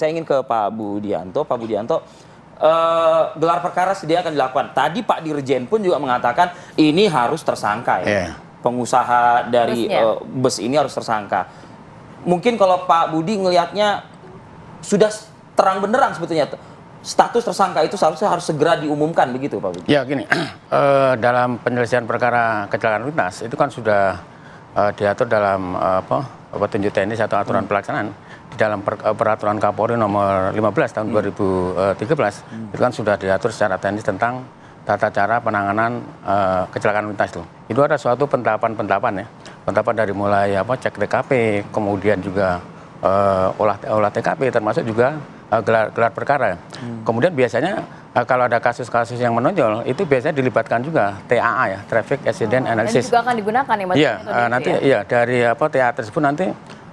saya ingin ke Pak Budianto. Pak Budianto, uh, gelar perkara sedia akan dilakukan. Tadi Pak Dirjen pun juga mengatakan ini harus tersangka ya. Yeah. Pengusaha dari uh, bus ini harus tersangka. Mungkin kalau Pak Budi ngelihatnya sudah terang benderang sebetulnya status tersangka itu seharusnya harus segera diumumkan begitu Pak Budi. Ya gini, uh, dalam penyelesaian perkara kecelakaan lintas itu kan sudah uh, diatur dalam uh, apa petunjuk teknis atau aturan hmm. pelaksanaan dalam per, eh, peraturan Kapolri nomor 15 tahun hmm. 2013 eh, hmm. itu kan sudah diatur secara teknis tentang tata cara penanganan uh, kecelakaan lintas itu. Itu ada suatu pentapan-pentapan ya. pentapan dari mulai apa cek TKP, kemudian juga uh, olah olah TKP termasuk juga uh, gelar gelar perkara. Hmm. Kemudian biasanya Nah, kalau ada kasus-kasus yang menonjol itu biasanya dilibatkan juga TAA ya, Traffic Accident oh, Analysis. Dan juga akan digunakan ya Mas. Iya, uh, nanti ya? ya dari apa TAA tersebut nanti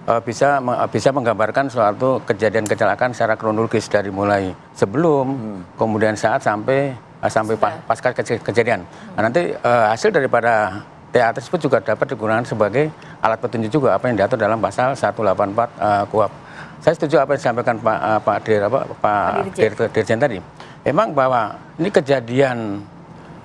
uh, bisa eh, bisa menggambarkan suatu kejadian kecelakaan secara kronologis dari mulai sebelum, hmm. kemudian saat sampai uh, sampai pas, pasca ke kejadian. Hmm. Nah, nanti uh, hasil daripada TA tersebut juga dapat digunakan sebagai alat petunjuk juga apa yang diatur dalam pasal 184 uh, KUHP. Saya setuju apa yang disampaikan Pak uh, Pak Dir apa Pak, Pak Dirjen. Dirjen tadi. emang bahwa ini kejadian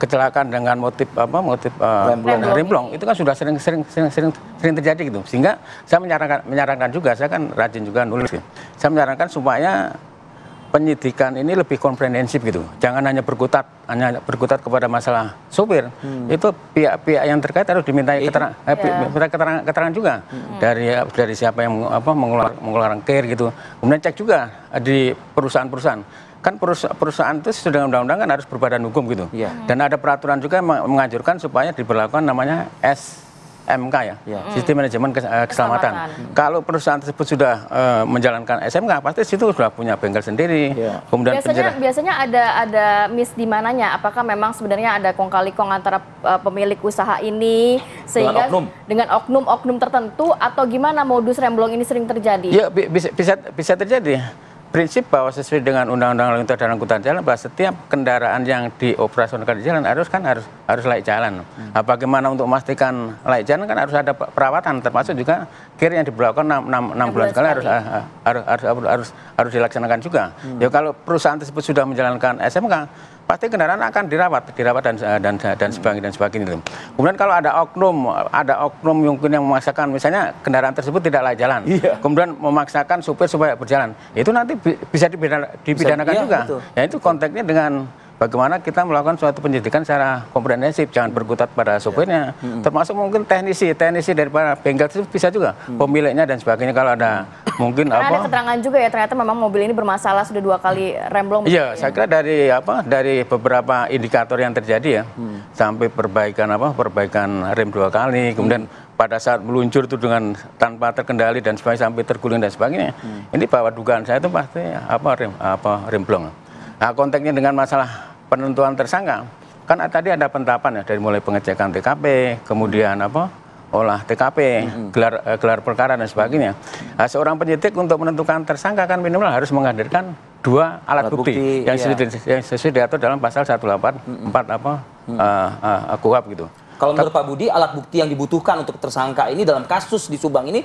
kecelakaan dengan motif apa motif uh, remblong itu kan sudah sering sering sering sering sering terjadi gitu sehingga saya menyarankan menyarankan juga saya kan rajin juga nulis gitu. saya menyarankan supaya penyidikan ini lebih komprehensif gitu jangan hanya berkutat hanya berkutat kepada masalah sopir hmm. itu pihak-pihak yang terkait harus dimintai iya. keterangan eh, yeah. keterangan keterangan juga hmm. dari dari siapa yang apa mengeluarkan mengeluarkan care gitu kemudian cek juga di perusahaan-perusahaan kan perusahaan, perusahaan itu sesuai dengan undang-undang kan harus berbadan hukum gitu. Ya. Dan ada peraturan juga yang menganjurkan supaya diberlakukan namanya S SMK ya, ya. sistem manajemen eh, keselamatan. keselamatan. Kalau perusahaan tersebut sudah uh, menjalankan SMK, pasti situ sudah punya bengkel sendiri. Ya. Kemudian biasanya penjara. biasanya ada ada miss di mananya? Apakah memang sebenarnya ada kong kali kong antara uh, pemilik usaha ini sehingga dengan oknum-oknum tertentu atau gimana modus remblong ini sering terjadi? Ya bisa bisa bisa terjadi prinsip bahwa sesuai dengan undang-undang lalu lintas dan angkutan jalan bahwa setiap kendaraan yang dioperasionalkan di jalan harus kan harus harus layak jalan. Hmm. Nah, bagaimana untuk memastikan layak jalan kan harus ada perawatan termasuk juga kir yang diberlakukan 6, 6, 6 bulan sekali harus ah, ah, harus harus harus harus dilaksanakan juga. Hmm. Ya kalau perusahaan tersebut sudah menjalankan SMK pasti kendaraan akan dirawat, dirawat dan eh, dan dan sebagainya dan sebagainya. Kemudian kalau ada oknum, ada oknum mungkin yang memaksakan misalnya kendaraan tersebut tidak layak jalan, iya. kemudian memaksakan supir supaya berjalan, itu nanti bi bisa dipidana, dipidanakan bisa, iya, juga. Iya, Ya itu konteksnya dengan bagaimana kita melakukan suatu penyidikan secara komprehensif jangan berkutat pada iya. sopirnya hmm. termasuk mungkin teknisi teknisi daripada bengkel itu bisa juga hmm. pemiliknya dan sebagainya kalau ada mungkin Karena apa? Ada keterangan juga ya ternyata memang mobil ini bermasalah sudah dua kali remblong Iya, ya. saya kira dari apa dari beberapa indikator yang terjadi ya hmm. sampai perbaikan apa perbaikan rem dua kali hmm. kemudian pada saat meluncur itu dengan tanpa terkendali dan sebagainya sampai terguling dan sebagainya. Hmm. Ini bahwa dugaan saya itu pasti apa rem apa rem Nah, konteksnya dengan masalah penentuan tersangka kan tadi ada pentapan ya dari mulai pengecekan TKP kemudian apa olah TKP, hmm. gelar eh, gelar perkara dan sebagainya. Nah, seorang penyidik untuk menentukan tersangka kan minimal harus menghadirkan dua alat, alat bukti, bukti yang iya. sesuai yang sesuai diatur dalam pasal 184 hmm. apa hmm. uh, eh, uh, eh, KUHP gitu. Kalau menurut Pak Budi alat bukti yang dibutuhkan untuk tersangka ini dalam kasus di Subang ini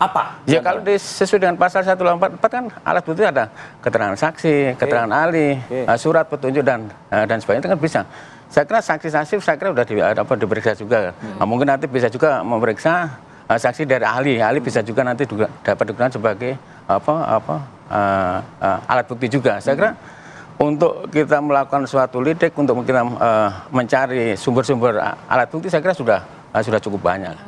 apa? Ya kalau sesuai dengan pasal 184 kan alat bukti ada keterangan saksi, okay. keterangan ahli, okay. uh, surat petunjuk dan uh, dan sebagainya itu kan bisa saya kira saksi saksi saya kira sudah di, eh, apa, diperiksa juga hmm. nah, mungkin nanti bisa juga memeriksa uh, saksi dari ahli ahli bisa juga nanti juga dapat digunakan sebagai apa apa uh, uh, alat bukti juga saya kira hmm untuk kita melakukan suatu lidik untuk kita uh, mencari sumber-sumber alat bukti saya kira sudah uh, sudah cukup banyak.